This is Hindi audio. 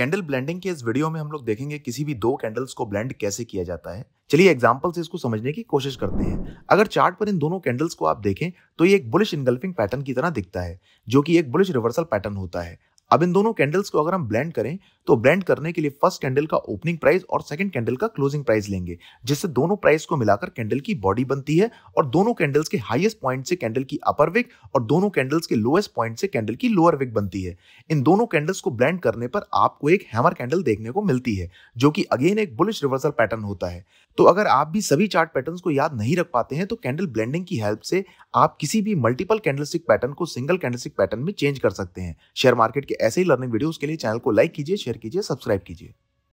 कैंडल ब्लेंडिंग के इस वीडियो में हम लोग देखेंगे किसी भी दो कैंडल्स को ब्लेंड कैसे किया जाता है चलिए एग्जाम्पल से इसको समझने की कोशिश करते हैं अगर चार्ट पर इन दोनों कैंडल्स को आप देखें तो ये एक बुलिश इनगल्फिंग पैटर्न की तरह दिखता है जो कि एक बुलिश रिवर्सल पैटर्न होता है अब इन दोनों कैंडल्स को अगर हम ब्लेंड करें तो ब्लेंड करने के लिए फर्स्ट कैंडल का ओपनिंग प्राइस और सेकंड कैंडल का क्लोजिंग प्राइस लेंगे जिससे दोनों प्राइस को मिलाकर कैंडल की बॉडी बनती है और दोनों कैंडल्स के हाईएस्ट पॉइंट से कैंडल की अपर विक और दोनों कैंडल्स के लोएस्ट पॉइंट से कैंडल की लोअर विक बनती है इन दोनों कैंडल्स को ब्लेंड करने पर आपको एक हैमर कैंडल देखने को मिलती है जो कि अगेन एक बुलिश रिवर्सल पैटर्न होता है तो अगर आप भी सभी चार्ट पैटर्न को याद नहीं रख पाते हैं तो कैंडल ब्लेंडिंग की हेल्प से आप किसी भी मल्टीपल कैंडलस्टिक पैटर्न को सिंगल कैंडलस्टिक पैटर्न में चेंज कर सकते हैं शेयर मार्केट के ऐसे ही लर्निंग वीडियोस के लिए चैनल को लाइक कीजिए शेयर कीजिए सब्सक्राइब कीजिए